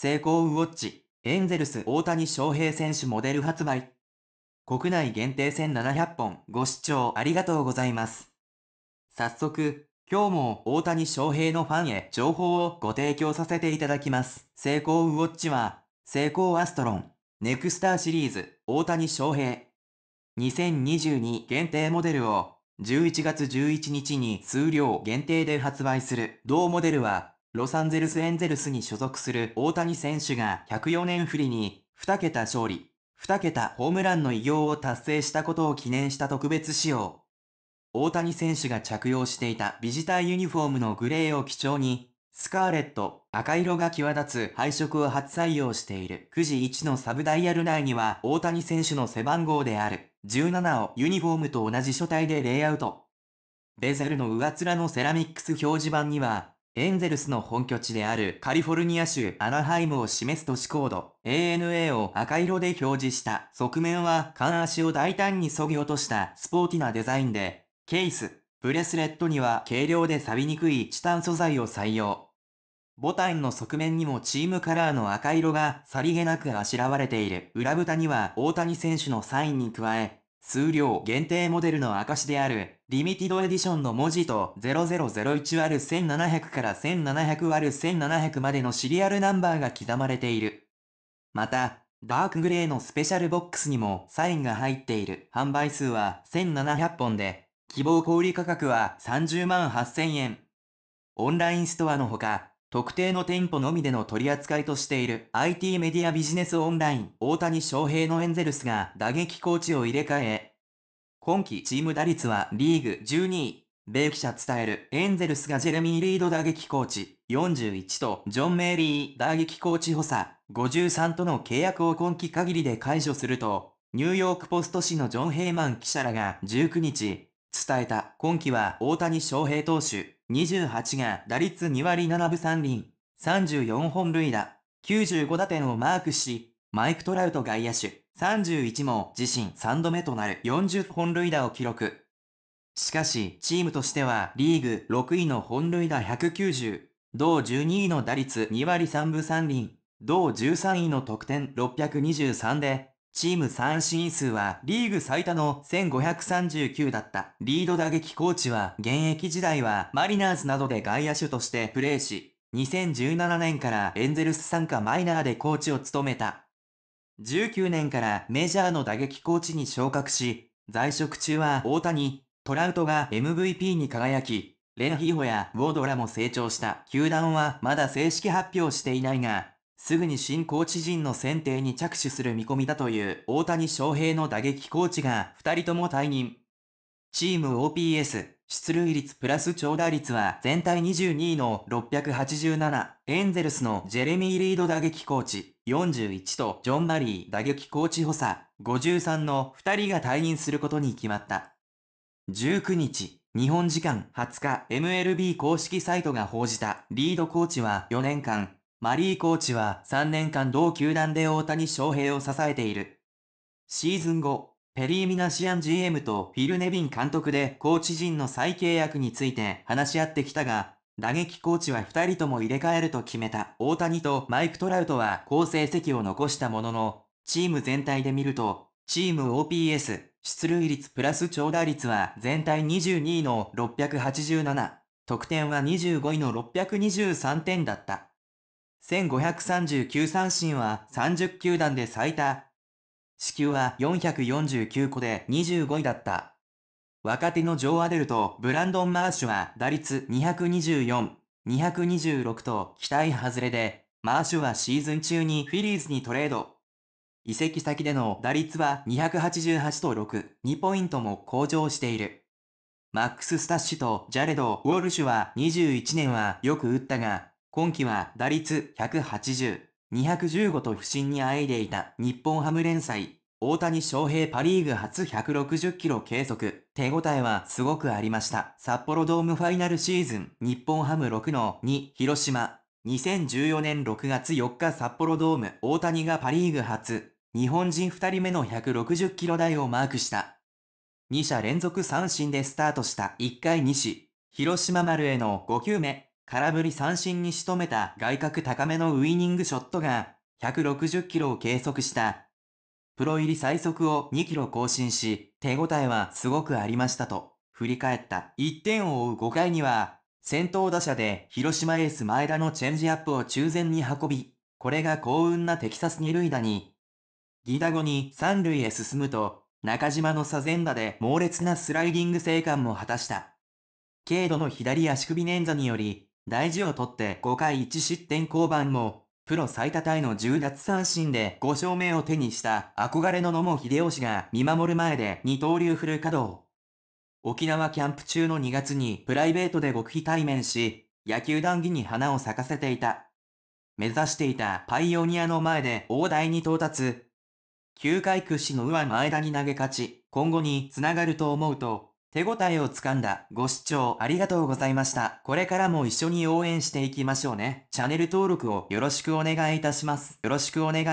成功ウォッチ、エンゼルス大谷翔平選手モデル発売。国内限定1700本ご視聴ありがとうございます。早速、今日も大谷翔平のファンへ情報をご提供させていただきます。成功ウォッチは、成功アストロン、ネクスターシリーズ、大谷翔平、2022限定モデルを11月11日に数量限定で発売する同モデルはロサンゼルスエンゼルスに所属する大谷選手が104年振りに2桁勝利、2桁ホームランの偉業を達成したことを記念した特別仕様。大谷選手が着用していたビジターユニフォームのグレーを基調に、スカーレット、赤色が際立つ配色を初採用している9時1のサブダイヤル内には大谷選手の背番号である17をユニフォームと同じ書体でレイアウト。ベゼルの上面のセラミックス表示板にはエンゼルスの本拠地であるカリフォルニア州アナハイムを示す都市コード ANA を赤色で表示した側面はん足を大胆に削ぎ落としたスポーティなデザインで、ケース、ブレスレットには軽量で錆びにくいチタン素材を採用。ボタンの側面にもチームカラーの赤色がさりげなくあしらわれている。裏蓋には大谷選手のサインに加え、数量限定モデルの証である、リミティドエディションの文字と 0001R1700 から 1700R1700 までのシリアルナンバーが刻まれている。また、ダークグレーのスペシャルボックスにもサインが入っている。販売数は1700本で、希望小売価格は30万8000円。オンラインストアのほか、特定の店舗のみでの取り扱いとしている IT メディアビジネスオンライン大谷翔平のエンゼルスが打撃コーチを入れ替え、今季チーム打率はリーグ12位。米記者伝えるエンゼルスがジェレミー・リード打撃コーチ41とジョン・メイリー打撃コーチ補佐53との契約を今季限りで解除すると、ニューヨークポスト紙のジョン・ヘイマン記者らが19日、伝えた今季は大谷翔平投手28が打率2割7分3厘、34本塁打、95打点をマークし、マイク・トラウト外野手31も自身3度目となる40本塁打を記録。しかし、チームとしてはリーグ6位の本塁打190、同12位の打率2割3分3厘、同13位の得点623で、チーム三振数はリーグ最多の1539だった。リード打撃コーチは現役時代はマリナーズなどで外野手としてプレーし、2017年からエンゼルス参加マイナーでコーチを務めた。19年からメジャーの打撃コーチに昇格し、在職中は大谷、トラウトが MVP に輝き、レンヒーホやウォードらも成長した。球団はまだ正式発表していないが、すぐに新コーチ陣の選定に着手する見込みだという大谷翔平の打撃コーチが2人とも退任。チーム OPS、出塁率プラス長打率は全体22位の687、エンゼルスのジェレミー・リード打撃コーチ41とジョン・マリー打撃コーチ補佐53の2人が退任することに決まった。19日、日本時間20日 MLB 公式サイトが報じたリードコーチは4年間マリーコーチは3年間同球団で大谷翔平を支えている。シーズン後、ペリー・ミナシアン GM とフィル・ネビン監督でコーチ陣の再契約について話し合ってきたが、打撃コーチは2人とも入れ替えると決めた大谷とマイク・トラウトは好成績を残したものの、チーム全体で見ると、チーム OPS、出塁率プラス長打率は全体22位の687、得点は25位の623点だった。1539三振は30球団で最多。死球は449個で25位だった。若手のジョー・アデルとブランドン・マーシュは打率224、226と期待外れで、マーシュはシーズン中にフィリーズにトレード。移籍先での打率は288と6、2ポイントも向上している。マックス・スタッシュとジャレド・ウォルシュは21年はよく打ったが、今季は打率180、215と不振にあえいでいた日本ハム連載、大谷翔平パリーグ初160キロ計測、手応えはすごくありました。札幌ドームファイナルシーズン、日本ハム6の2、広島。2014年6月4日札幌ドーム、大谷がパリーグ初、日本人2人目の160キロ台をマークした。2者連続三振でスタートした1回西、広島丸への5球目、空振り三振に仕留めた外角高めのウイニングショットが160キロを計測した。プロ入り最速を2キロ更新し、手応えはすごくありましたと、振り返った。1点を追う5回には、先頭打者で広島エース前田のチェンジアップを中前に運び、これが幸運なテキサス二塁打に、ギダ後に三塁へ進むと、中島の左前打で猛烈なスライディング生還も果たした。軽度の左足首捻挫により、大事を取って5回1失点降板も、プロ最多タイの10奪三振で5勝目を手にした憧れの野茂秀吉が見守る前で二刀流フル稼働。沖縄キャンプ中の2月にプライベートで極秘対面し、野球談義に花を咲かせていた。目指していたパイオニアの前で大台に到達。9回屈指の上腕前田に投げ勝ち、今後に繋がると思うと、手応えをつかんだ。ご視聴ありがとうございました。これからも一緒に応援していきましょうね。チャンネル登録をよろしくお願いいたします。よろしくお願い。